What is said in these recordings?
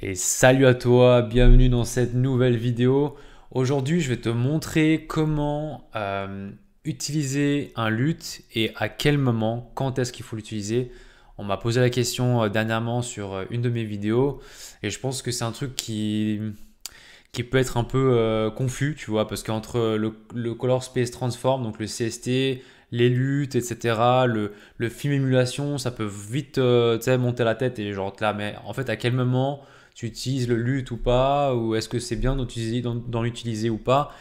Et salut à toi, bienvenue dans cette nouvelle vidéo. Aujourd'hui, je vais te montrer comment euh, utiliser un LUT et à quel moment, quand est-ce qu'il faut l'utiliser. On m'a posé la question euh, dernièrement sur euh, une de mes vidéos et je pense que c'est un truc qui, qui peut être un peu confus, tu vois, parce qu'entre le, Color Space Transform, donc le CST, les luttes, etc., le, film émulation, ça peut vite monter la tête et genre là, mais en fait, à quel moment tu utilises le LUT ou pas Ou est-ce que c'est bien d'en utiliser ou pas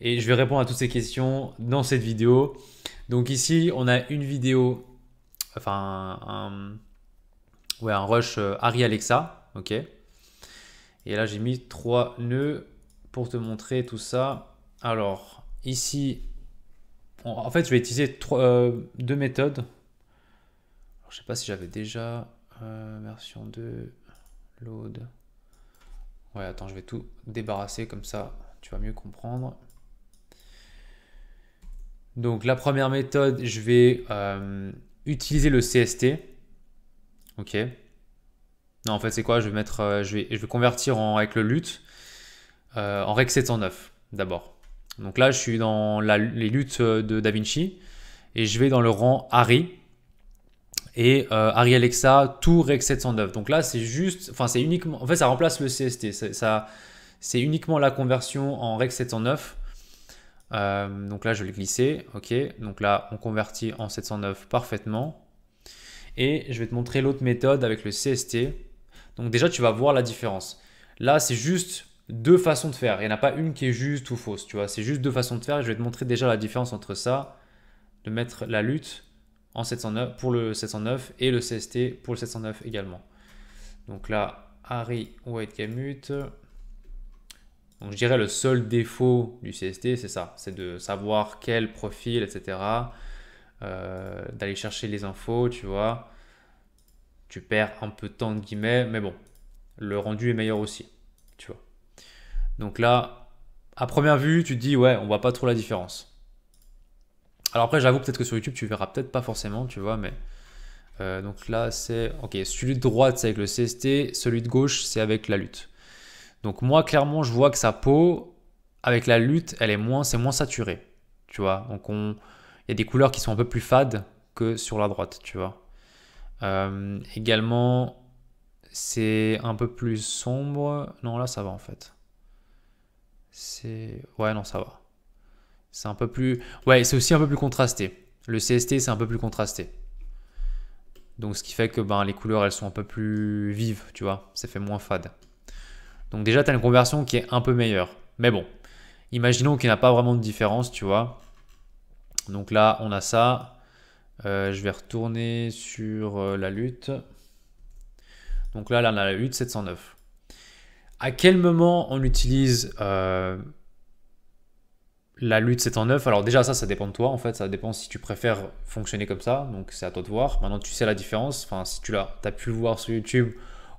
Et je vais répondre à toutes ces questions dans cette vidéo. Donc ici, on a une vidéo, enfin un, un rush Harry euh, Alexa, ok et là, j'ai mis trois nœuds pour te montrer tout ça. Alors, ici, en fait, je vais utiliser euh, deux méthodes. je ne sais pas si j'avais déjà euh, version 2. Load. Ouais, attends, je vais tout débarrasser comme ça, tu vas mieux comprendre. Donc la première méthode, je vais euh, utiliser le CST. Ok. Non, en fait, c'est quoi Je vais mettre, euh, je, vais, je vais convertir en, avec le LUT en REC 709 d'abord. Donc là, je suis dans les luttes de DaVinci et je vais dans le rang Harry et euh, Alexa, tout Rec 709. Donc là, c'est juste, enfin, c'est uniquement, en fait, ça remplace le CST. Ça, c'est uniquement la conversion en Rec 709. Euh, donc là, je le glisser. Ok, donc là, on convertit en 709 parfaitement. Et je vais te montrer l'autre méthode avec le CST. Donc déjà, tu vas voir la différence. Là, c'est juste deux façons de faire. Il n'y en a pas une qui est juste ou fausse. Tu vois, c'est juste deux façons de faire. je vais te montrer déjà la différence entre ça, de mettre la lutte 709 pour le 709 et le CST pour le 709 également. Donc là, Harry White Gamut. Donc je dirais le seul défaut du CST, c'est ça, c'est de savoir quel profil, etc. Euh, d'aller chercher les infos, tu vois. Tu perds un peu de temps, de guillemets, mais bon, le rendu est meilleur aussi, tu vois. Donc là, à première vue, tu te dis, ouais, on voit pas trop la différence. Alors après, j'avoue peut-être que sur YouTube, tu verras peut-être pas forcément, tu vois, mais... Euh, donc là, c'est... Ok, celui de droite, c'est avec le CST, celui de gauche, c'est avec la lutte. Donc moi, clairement, je vois que sa peau, avec la lutte, elle est moins, c'est moins saturé, tu vois. Donc on... Il y a des couleurs qui sont un peu plus fades que sur la droite, tu vois. Euh, également, c'est un peu plus sombre. Non, là, ça va en fait. C'est... Ouais, non, ça va. C'est un peu plus. Ouais, c'est aussi un peu plus contrasté. Le CST, c'est un peu plus contrasté. Donc, ce qui fait que ben, les couleurs, elles sont un peu plus vives, tu vois. Ça fait moins fade. Donc, déjà, tu as une conversion qui est un peu meilleure. Mais bon, imaginons qu'il n'y a pas vraiment de différence, tu vois. Donc là, on a ça. Euh, je vais retourner sur euh, la lutte. Donc là, là, on a la lutte 709. À quel moment on utilise euh, la lutte c'est en neuf. Alors déjà ça, ça dépend de toi en fait. Ça dépend si tu préfères fonctionner comme ça. Donc c'est à toi de voir. Maintenant tu sais la différence. Enfin si tu l'as, as pu le voir sur YouTube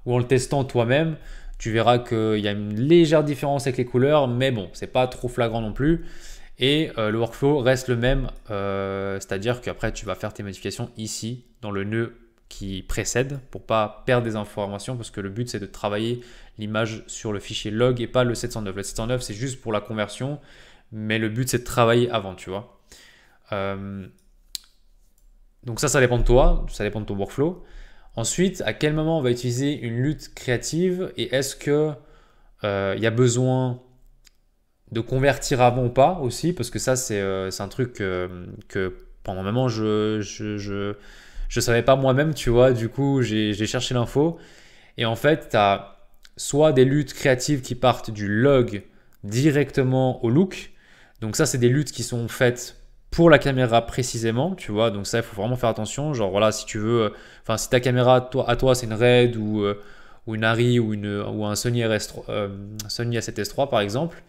ou en le testant toi-même, tu verras qu'il y a une légère différence avec les couleurs. Mais bon, c'est pas trop flagrant non plus. Et euh, le workflow reste le même. Euh, c'est-à-dire qu'après tu vas faire tes modifications ici dans le nœud qui précède pour pas perdre des informations parce que le but c'est de travailler l'image sur le fichier log et pas le 709. Le 709 c'est juste pour la conversion mais le but c'est de travailler avant, tu vois. Euh, donc ça, ça dépend de toi, ça dépend de ton workflow. Ensuite, à quel moment on va utiliser une lutte créative et est-ce que euh, il y a besoin de convertir avant ou pas aussi Parce que ça, c'est euh, un truc que, pendant un moment, je ne je, je, savais pas moi-même, tu vois. Du coup, j'ai cherché l'info. Et en fait, tu as soit des luttes créatives qui partent du log directement au look, donc ça, c'est des luttes qui sont faites pour la caméra précisément, tu vois. Donc ça, il faut vraiment faire attention. Genre voilà, si tu veux, euh, enfin si ta caméra toi, à toi, c'est une RED ou, euh, une Ari euh, ou, un Sony, A7S3 par exemple,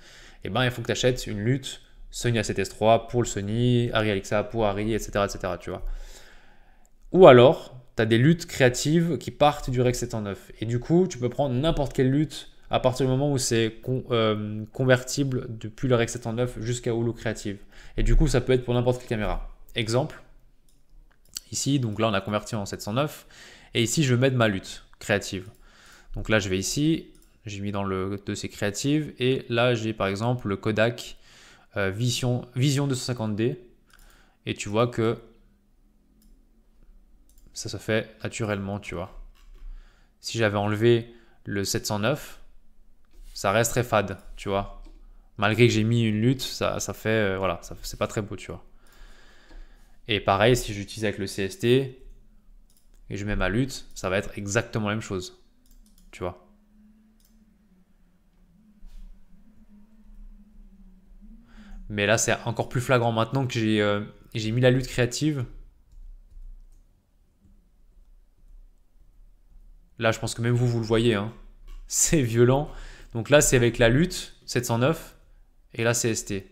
eh ben il faut que tu achètes une lutte Sony A7S3 pour le Sony, Ari Alexa pour Ari, etc. etc. tu vois. Ou alors, tu as des luttes créatives qui partent du Rec 709. Et du coup, tu peux prendre n'importe quelle lutte à partir du moment où c'est euh, convertible depuis le REC 709 jusqu'à Hulu Creative. Et du coup, ça peut être pour n'importe quelle caméra. Exemple, ici, donc là on a converti en 709, et ici je vais mettre ma lutte créative. Donc là je vais ici, j'ai mis dans le dossier créative, et là j'ai par exemple le Kodak euh, Vision, Vision 250D, et tu vois que ça se fait naturellement, tu vois. Si j'avais enlevé le 709, ça reste très fade, tu vois. Malgré que j'ai mis une lutte, ça, ça fait, euh, voilà, c'est pas très beau, tu vois. Et pareil, si j'utilise avec le CST et je mets ma lutte, ça va être exactement la même chose, tu vois. Mais là, c'est encore plus flagrant maintenant que j'ai euh, j'ai mis la lutte créative. Là, je pense que même vous, vous le voyez. Hein. C'est violent. Donc là, c'est avec la lutte, 709, et la CST.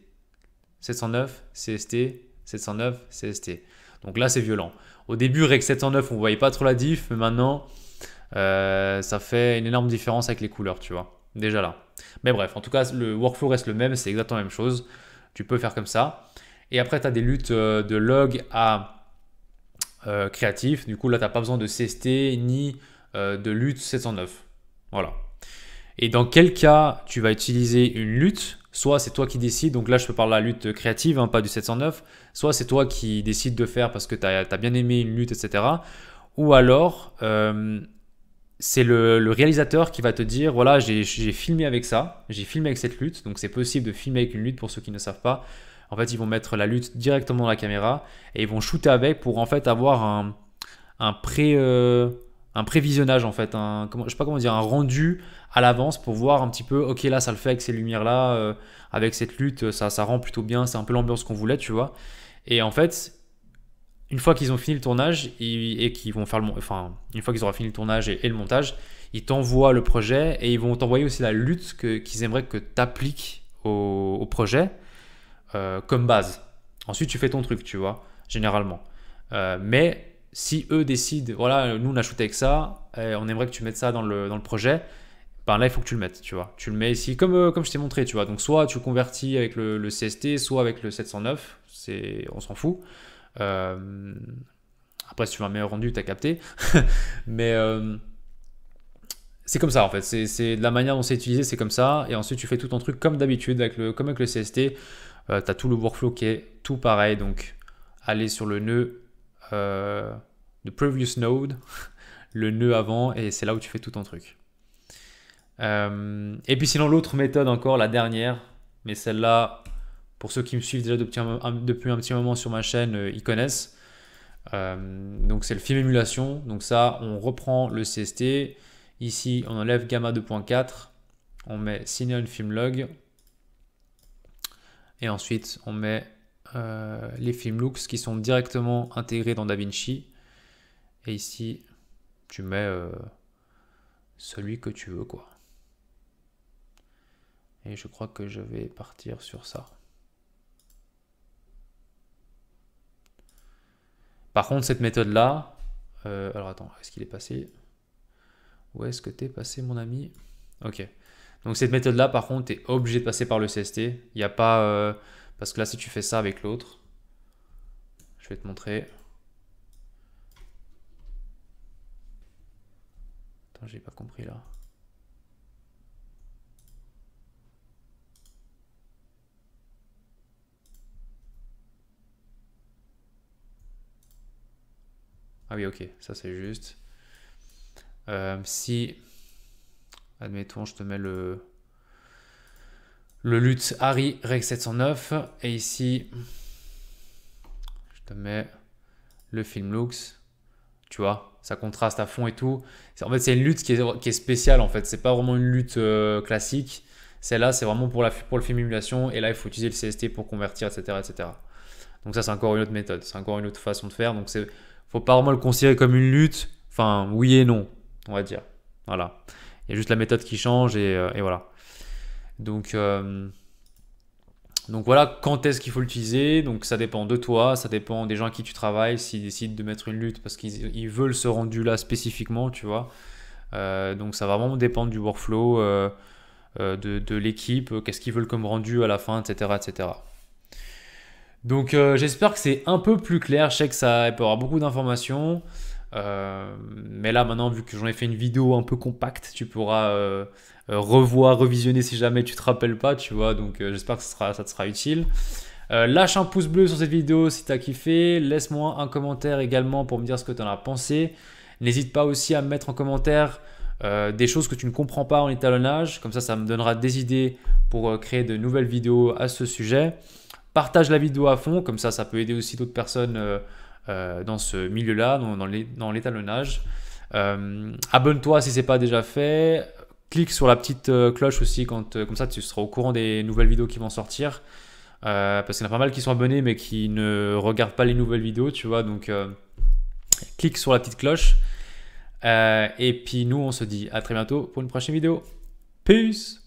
709, CST, 709, CST. Donc là, c'est violent. Au début, avec 709, on ne voyait pas trop la diff, mais maintenant, euh, ça fait une énorme différence avec les couleurs, tu vois. Déjà là. Mais bref, en tout cas, le workflow reste le même, c'est exactement la même chose. Tu peux faire comme ça. Et après, tu as des luttes euh, de log à euh, créatif. Du coup, là, tu n'as pas besoin de CST ni de lutte 709. Voilà. Et dans quel cas tu vas utiliser une lutte Soit c'est toi qui décides, donc là je peux parler de la lutte créative, hein, pas du 709, soit c'est toi qui décides de faire parce que tu as, bien aimé une lutte, etc. Ou alors euh, c'est le, réalisateur qui va te dire, voilà, j'ai filmé avec ça, j'ai filmé avec cette lutte, donc c'est possible de filmer avec une lutte pour ceux qui ne savent pas. En fait, ils vont mettre la lutte directement dans la caméra et ils vont shooter avec pour en fait avoir un, un pré... Euh, un prévisionnage en fait, un, comment, je sais pas comment dire, un rendu à l'avance pour voir un petit peu, ok là ça le fait avec ces lumières là, euh, avec cette lutte, ça, ça rend plutôt bien, c'est un peu l'ambiance qu'on voulait, tu vois. Et en fait, une fois qu'ils ont fini le tournage et, qu'ils vont faire le, enfin une fois qu'ils auront fini le tournage et, le montage, ils t'envoient le projet et ils vont t'envoyer aussi la lutte qu'ils aimeraient que tu appliques au, projet euh, comme base. Ensuite tu fais ton truc, tu vois, généralement. Euh, mais si eux décident, voilà, nous on a shooté avec ça, on aimerait que tu mettes ça dans le, projet, ben là il faut que tu le mettes, tu vois. Tu le mets ici, comme, euh, comme je t'ai montré, tu vois. Donc soit tu convertis avec le, CST, soit avec le 709, c'est, on s'en fout. Euh, après, si tu veux un meilleur rendu, t'as capté. Mais euh, c'est comme ça en fait. C'est, de la manière dont c'est utilisé, c'est comme ça. Et ensuite, tu fais tout ton truc comme d'habitude, avec le, comme avec le CST. t'as tout le workflow qui est tout pareil. Donc, aller sur le nœud euh, the previous node, le nœud avant, et c'est là où tu fais tout ton truc. Euh, et puis sinon, l'autre méthode encore, la dernière, mais celle-là, pour ceux qui me suivent déjà depuis un, petit moment sur ma chaîne, euh, ils connaissent. Euh, donc c'est le film émulation. Donc ça, on reprend le CST. Ici, on enlève gamma 2.4. On met signal film log. Et ensuite, on met euh, les films looks qui sont directement intégrés dans DaVinci. Et ici, tu mets euh, celui que tu veux, quoi. Et je crois que je vais partir sur ça. Par contre, cette méthode-là... Euh, alors attends, est-ce qu'il est passé Où est-ce que t'es passé, mon ami Ok. Donc cette méthode-là, par contre, tu es obligé de passer par le CST. Il n'y a pas... Parce que là, si tu fais ça avec l'autre, je vais te montrer. Attends, j'ai pas compris là. Ah oui, ok, ça c'est juste. Euh, si, admettons, je te mets le... Le Lutz Harry Rex 709. Et ici, je te mets le film looks Tu vois, ça contraste à fond et tout. En fait, c'est une lutte qui est, spéciale. En fait, c'est pas vraiment une lutte euh, classique. Celle-là, c'est vraiment pour, la, pour le film émulation. Et là, il faut utiliser le CST pour convertir, etc. etc. Donc, ça, c'est encore une autre méthode. C'est encore une autre façon de faire. Donc, c'est faut pas vraiment le considérer comme une lutte. Enfin, oui et non, on va dire. Voilà. Il y a juste la méthode qui change et euh, voilà. Donc, euh, donc voilà, quand est-ce qu'il faut l'utiliser Donc ça dépend de toi, ça dépend des gens à qui tu travailles, s'ils décident de mettre une lutte parce qu'ils veulent ce rendu-là spécifiquement, tu vois. Euh, donc ça va vraiment dépendre du workflow, euh, de, l'équipe, qu'est-ce qu'ils veulent comme rendu à la fin, etc. etc. Donc j'espère que c'est un peu plus clair, je sais que ça peut avoir beaucoup d'informations. Euh, mais là, maintenant, vu que j'en ai fait une vidéo un peu compacte, tu pourras euh, revoir, revisionner si jamais tu te rappelles pas, tu vois. Donc, euh, j'espère que ça, ça, te sera utile. lâche un pouce bleu sur cette vidéo si as kiffé. Laisse-moi un commentaire également pour me dire ce que tu en as pensé. N'hésite pas aussi à me mettre en commentaire des choses que tu ne comprends pas en étalonnage. Comme ça, ça me donnera des idées pour créer de nouvelles vidéos à ce sujet. Partage la vidéo à fond, comme ça, ça peut aider aussi d'autres personnes euh, dans ce milieu-là, dans, l'étalonnage. Euh, abonne-toi si ce n'est pas déjà fait. Clique sur la petite euh, cloche aussi, quand, comme ça tu seras au courant des nouvelles vidéos qui vont sortir. parce qu'il y en a pas mal qui sont abonnés mais qui ne regardent pas les nouvelles vidéos, tu vois. Donc clique sur la petite cloche. et puis nous, on se dit à très bientôt pour une prochaine vidéo. Peace